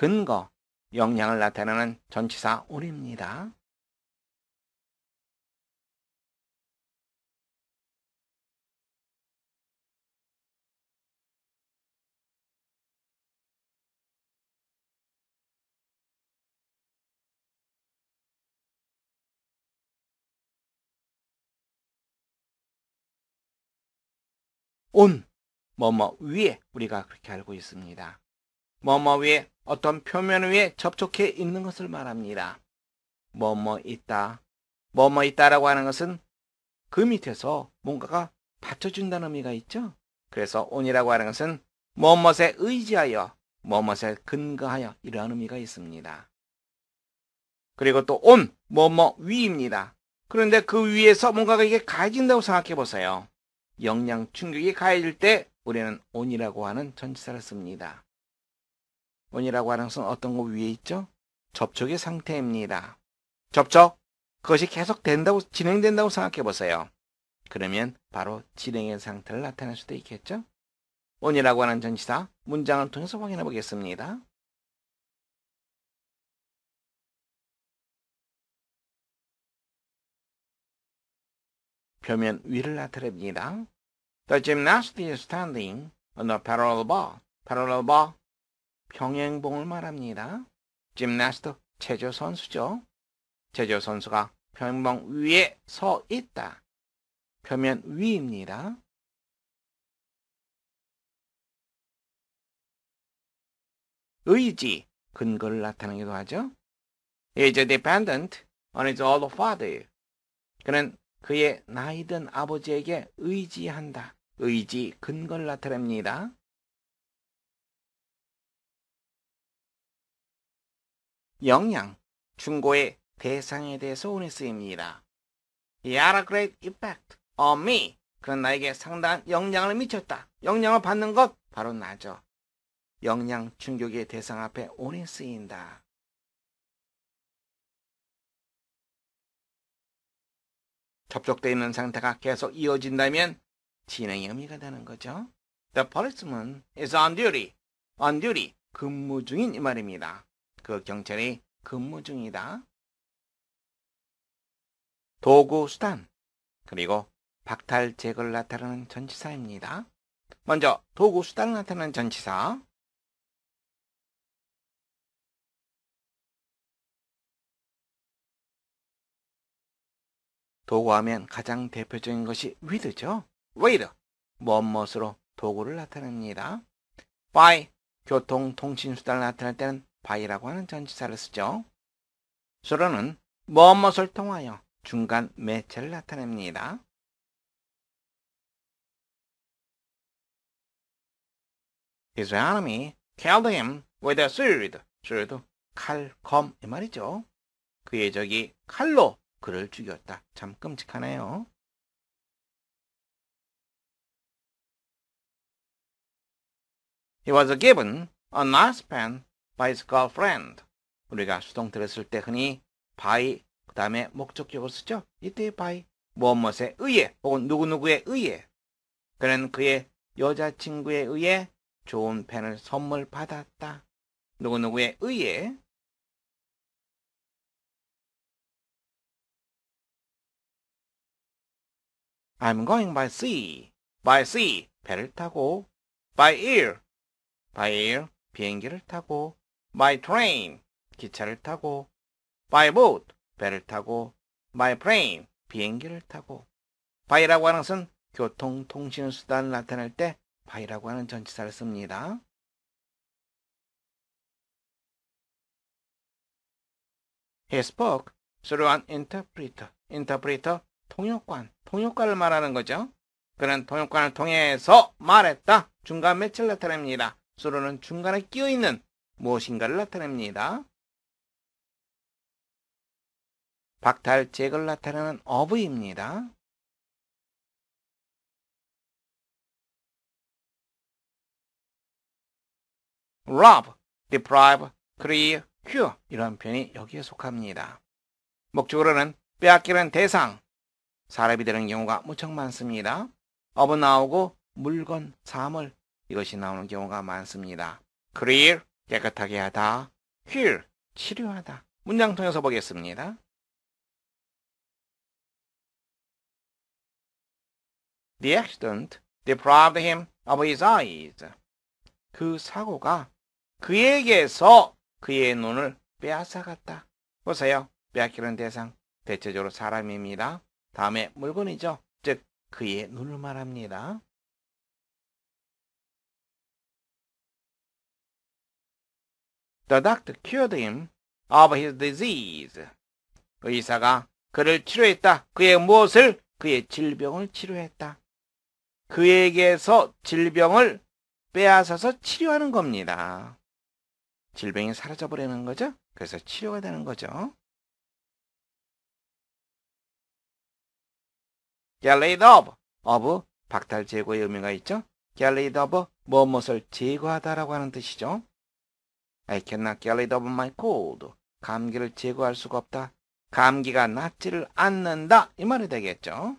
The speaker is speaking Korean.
근거, 역량을 나타내는 전치사 올입니다. 온, 뭐뭐 위에 우리가 그렇게 알고 있습니다. 뭐뭐 위에 어떤 표면 위에 접촉해 있는 것을 말합니다. 뭐뭐 있다. 뭐뭐 있다라고 하는 것은 그 밑에서 뭔가가 받쳐준다는 의미가 있죠. 그래서 온이라고 하는 것은 뭐뭐에 의지하여 뭐뭐에 근거하여 이러한 의미가 있습니다. 그리고 또 온, 뭐뭐 위입니다. 그런데 그 위에서 뭔가가 이게 가해진다고 생각해 보세요. 영양 충격이 가해질 때 우리는 온이라고 하는 전치사를 씁니다. 원이라고 하는 것은 어떤 거 위에 있죠? 접촉의 상태입니다. 접촉. 그것이 계속 된다고 진행된다고 생각해 보세요. 그러면 바로 진행의 상태를 나타낼 수도 있겠죠? 원이라고 하는 전치사 문장을 통해서 확인해 보겠습니다. 표면 위를 나타냅니다. The gymnast is standing on a parallel bar. Parallel bar 평행봉을 말합니다. 짐나스트 체조 선수죠. 체조 선수가 평행봉 위에 서 있다. 표면 위입니다. 의지, 근거를 나타내기도 하죠. is dependent on his old father. 그는 그의 나이든 아버지에게 의지한다. 의지, 근거를 나타냅니다. 영향, 중고의 대상에 대해서 오늘 쓰입니다. He had a great effect on me. 그는 나에게 상당한 영향을 미쳤다. 영향을 받는 것 바로 나죠. 영향 충격의 대상 앞에 오래 쓰인다. 접촉되어 있는 상태가 계속 이어진다면 진행이 의미가 되는 거죠. The policeman is on duty. on duty. 근무 중인 이 말입니다. 그 경찰이 근무 중이다. 도구 수단 그리고 박탈 제거를 나타내는 전치사입니다. 먼저 도구 수단을 나타내는 전치사 도구하면 가장 대표적인 것이 위드죠 위드. t h 무엇으로 도구를 나타냅니다. 바이 교통통신수단을 나타낼 때는 by라고 하는 전치사를 쓰죠. 수로는 무엇을 통하여 중간 매체를 나타냅니다. His e killed him with a sword. sword, 칼, 검, 이 말이죠. 그의 적이 칼로 그를 죽였다. 참 끔찍하네요. He was given a nice pen by s girlfriend. 우리가 수동태를 을때 흔히 by 그 다음에 목적격을 쓰죠. 이때 by 무엇무엇에 의해 혹은 누구누구에 의해 그는 그의 여자친구에 의해 좋은 펜을 선물 받았다. 누구누구에 의해 I'm going by sea. by sea 배를 타고 by air by air 비행기를 타고 my train 기차를 타고 by boat 배를 타고 by plane 비행기를 타고 by라고 하는 것은 교통통신수단을 나타낼 때 by라고 하는 전치사를 씁니다. He spoke through an interpreter. interpreter, 통역관. 통역관을 말하는 거죠. 그는 통역관을 통해서 말했다. 중간 매체 나타냅니다. 수 h 는 중간에 끼어있는 무엇인가를 나타냅니다. 박탈잭을 나타내는 어브입니다. rob, deprive, cree, cure 이런 표현이 여기에 속합니다. 목적으로는 빼앗기는 대상, 사람이 되는 경우가 무척 많습니다. 업은 나오고 물건, 사물 이것이 나오는 경우가 많습니다. c a r e e 깨끗하게 하다. heal, 치료하다. 문장 통해서 보겠습니다. The accident deprived him of his eyes. 그 사고가 그에게서 그의 눈을 빼앗아갔다. 보세요. 빼앗기는 대상, 대체적으로 사람입니다. 다음에 물건이죠. 즉, 그의 눈을 말합니다. The doctor cured him of his disease. 그 의사가 그를 치료했다. 그의 무엇을? 그의 질병을 치료했다. 그에게서 질병을 빼앗아서 치료하는 겁니다. 질병이 사라져버리는 거죠. 그래서 치료가 되는 거죠. Get rid of, of 박탈 제거의 의미가 있죠. Get rid of, 무엇을 제거하다라고 하는 뜻이죠. I cannot get rid of my cold. 감기를 제거할 수가 없다. 감기가 낫지를 않는다. 이 말이 되겠죠.